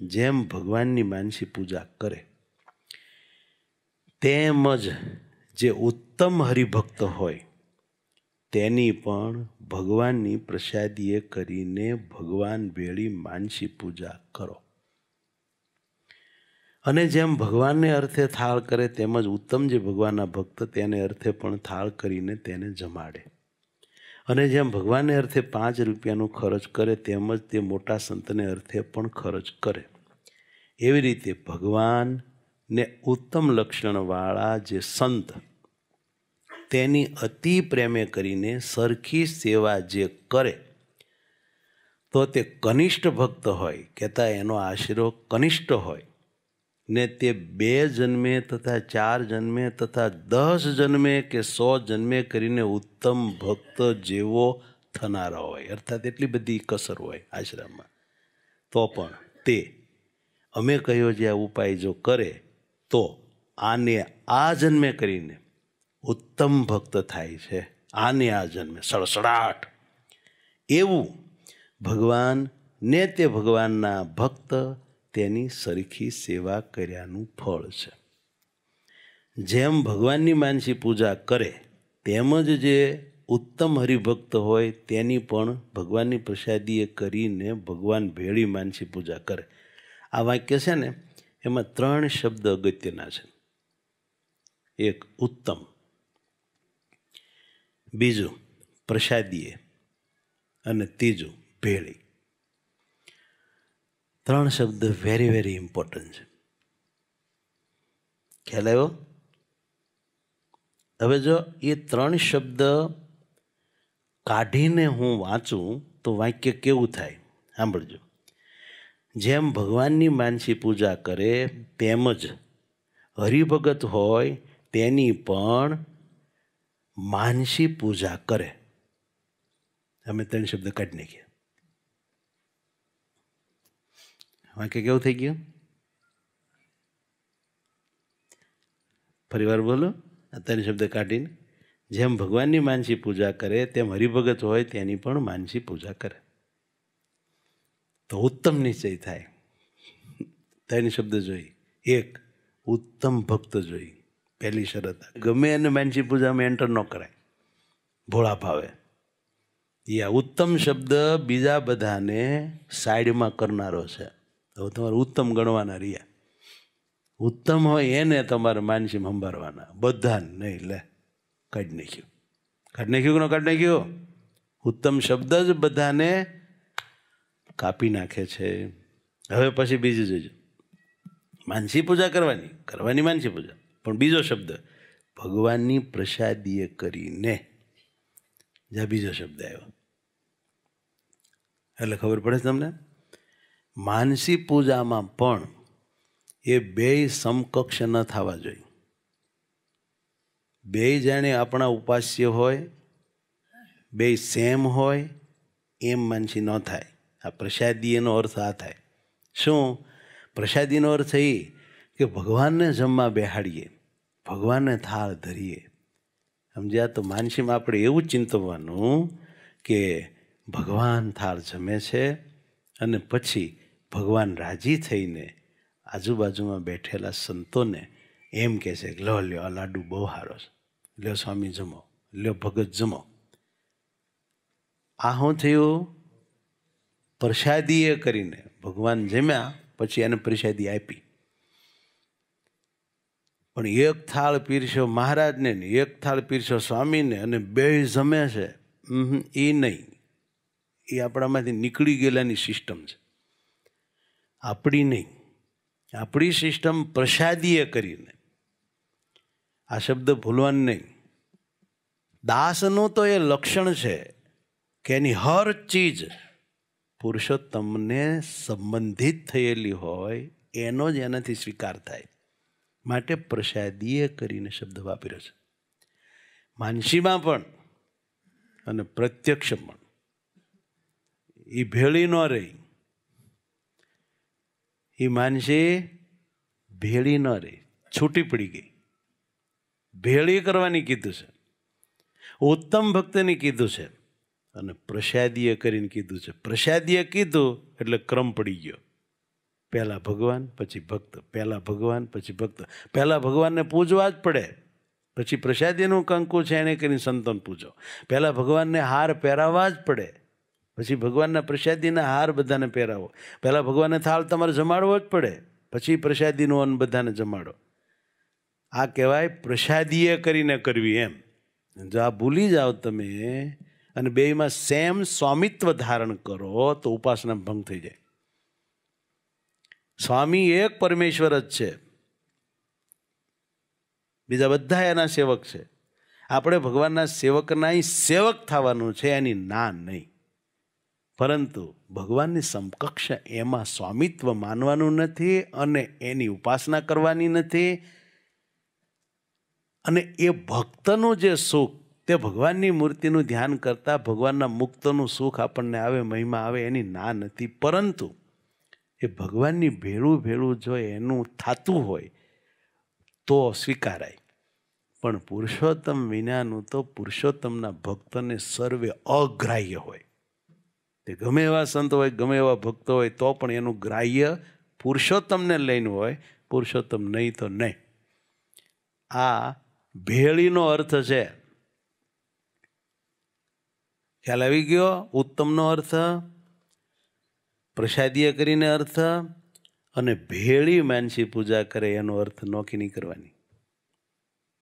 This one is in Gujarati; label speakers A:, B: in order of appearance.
A: જેમ ભગવાનની માનસી પૂજા કરે તેમ જ જે ઉત્તમ હરિભક્ત હોય તેની પણ ભગવાનની પ્રસાદીએ કરીને ભગવાન વેળી માનસી પૂજા કરો અને જેમ ભગવાનને અર્થે થાળ કરે તેમજ ઉત્તમ જે ભગવાનના ભક્ત તેને અર્થે પણ થાળ કરીને તેને જમાડે અને જેમ ભગવાનને અર્થે પાંચ રૂપિયાનું ખર્ચ કરે તેમજ તે મોટા સંતને અર્થે પણ ખર્ચ કરે એવી રીતે ભગવાનને ઉત્તમ લક્ષણવાળા જે સંત તેની અતિ પ્રેમે કરીને સરખી સેવા જે કરે તો તે કનિષ્ઠ ભક્ત હોય કહેતા એનો આશરો કનિષ્ઠ હોય ને તે બે જન્મે તથા ચાર જન્મે તથા દસ જન્મે કે સો જન્મે કરીને ઉત્તમ ભક્ત જેવો થનારા હોય અર્થાત એટલી બધી કસર હોય આશ્રમમાં તો પણ તે અમે કહ્યો જે આ ઉપાય જો કરે તો આને આ જન્મે કરીને ઉત્તમ ભક્ત થાય છે આને આ જન્મે સડસડાટ એવું ભગવાન ને તે ભગવાનના ભક્ત તેની સરખી સેવા કર્યાનું ફળ છે જેમ ભગવાનની માનસી પૂજા કરે તેમજ જે ઉત્તમ હરિભક્ત હોય તેની પણ ભગવાનની પ્રસાદીએ કરીને ભગવાન ભેળી માનસી પૂજા કરે આ વાક્ય છે ને એમાં ત્રણ શબ્દ અગત્યના છે એક ઉત્તમ બીજું પ્રસાદીએ અને ત્રીજું ભેળી ત્રણ શબ્દ વેરી વેરી ઇમ્પોર્ટન્ટ છે ખ્યાલ આવ્યો હવે જો એ ત્રણ શબ્દ કાઢીને હું વાંચું તો વાક્ય કેવું થાય સાંભળજો જેમ ભગવાનની માનસી પૂજા કરે તેમ જ હરિભગત હોય તેની પણ માનસી પૂજા કરે અમે ત્રણ શબ્દ કાઢી નાખ્યા વાંકે કેવું થઈ ગયું ફરીવાર બોલો આ ત્રણ શબ્દ કાઢીને જેમ ભગવાનની માનસી પૂજા કરે તેમ હરિભગત હોય તેની પણ માનસી પૂજા કરે તો ઉત્તમ નિશ્ચય થાય ત્રણ શબ્દ જોઈ એક ઉત્તમ ભક્ત જોઈ પહેલી શરત ગમે એને માનસી પૂજામાં એન્ટર ન કરાય ભોળા ભાવે એ ઉત્તમ શબ્દ બીજા બધાને સાઈડમાં કરનારો છે તો તમારે ઉત્તમ ગણવાના રહ્યા ઉત્તમ હોય એને તમારે માનસી સંભાળવાના બધાને નહીં લે કાઢી નાખ્યું કાઢી નાખ્યું કે ન કાઢી નાખ્યું ઉત્તમ શબ્દ જ બધાને કાપી નાખે છે હવે પછી બીજું જોજો માનસી પૂજા કરવાની કરવાની માનસી પૂજા પણ બીજો શબ્દ ભગવાનની પ્રસાદીએ કરીને જ્યાં બીજો શબ્દ આવ્યો એટલે ખબર પડે છે તમને માનસી પૂજામાં પણ એ બેય સમકક્ષ ન થવા જોઈએ બે જાણે આપણા ઉપાસ્ય હોય બે સેમ હોય એમ માનસી ન થાય આ પ્રસાદી એનો અર્થ આ થાય શું પ્રસાદીનો અર્થ એ કે ભગવાનને જમવા બેહાડીએ ભગવાનને થાળ ધરીએ સમજ્યા તો માનસીમાં આપણે એવું ચિંતવાનું કે ભગવાન થાળ જમે છે અને પછી ભગવાન રાજી થઈને આજુબાજુમાં બેઠેલા સંતોને એમ કહે છે કે લો લ્યો આ લાડુ બહુ સારો છે લ્યો સ્વામી જમો લ્યો ભગત જમો આ શું થયું પ્રસાદીએ કરીને ભગવાન જમ્યા પછી એને પ્રસાદી આપી પણ એક થાળ પીરશો મહારાજને એક થાળ પીરશો સ્વામીને અને બે જમે છે એ નહીં એ આપણામાંથી નીકળી ગયેલાની સિસ્ટમ છે આપણી નહીં આપણી સિસ્ટમ પ્રસાદીએ કરીને આ શબ્દ ભૂલવાનું નહીં દાસનું તો એ લક્ષણ છે કે એની હર ચીજ પુરુષોત્તમને સંબંધિત થયેલી હોય એનો જ એનાથી સ્વીકાર થાય માટે પ્રસાદીએ કરીને શબ્દ વાપર્યો છે માનસીમાં પણ અને પ્રત્યક્ષ પણ એ ભેળી ન રહી એ માનસી ભેળી ન રહી છૂટી પડી ગઈ ભેળી કરવાની કીધું છે ઉત્તમ ભક્તની કીધું છે અને પ્રસાદીએ કરીને કીધું છે પ્રસાદીએ કીધું એટલે ક્રમ પડી ગયો પહેલાં ભગવાન પછી ભક્ત પહેલાં ભગવાન પછી ભક્ત પહેલાં ભગવાનને પૂજવા જ પડે પછી પ્રસાદીનું કંકુ છે એને કરીને સંતોન પૂજો પહેલાં ભગવાનને હાર પહેરાવવા જ પડે પછી ભગવાનના પ્રસાદીના હાર બધાને પહેરાવો પહેલાં ભગવાનને થાળ તમારે જમાડવો જ પડે પછી પ્રસાદીનું અન્ન બધાને જમાડો આ કહેવાય પ્રસાદીએ કરીને કરવી એમ જો આ ભૂલી જાઓ તમે અને બેયમાં સેમ સ્વામિત્વ ધારણ કરો તો ઉપાસના ભંગ થઈ જાય સ્વામી એક પરમેશ્વર જ છે બીજા બધા એના સેવક છે આપણે ભગવાનના સેવકના સેવક થવાનું છે એની ના નહીં પરંતુ ભગવાનની સમકક્ષ એમાં સ્વામિત્વ માનવાનું નથી અને એની ઉપાસના કરવાની નથી અને એ ભક્તનું જે સુખ તે ભગવાનની મૂર્તિનું ધ્યાન કરતા ભગવાનના મુક્તનું સુખ આપણને આવે મહિમા આવે એની ના નથી પરંતુ એ ભગવાનની ભેળું ભેળું જો એનું થતું હોય તો સ્વીકારાય પણ પુરુષોત્તમ વિનાનું તો પુરુષોત્તમના ભક્તને સર્વે અગ્રાહ્ય હોય તે ગમે એવા સંત હોય ગમે એવા ભક્તો હોય તો પણ એનું ગ્રાહ્ય પુરુષોત્તમને લઈને હોય પુરુષોત્તમ નહીં તો નહીં આ ભેળીનો અર્થ છે ખ્યાલ આવી ગયો ઉત્તમનો અર્થ પ્રસાદીય કરીને અર્થ અને ભેળી માનસી પૂજા કરે એનો અર્થ નોખી નહીં કરવાની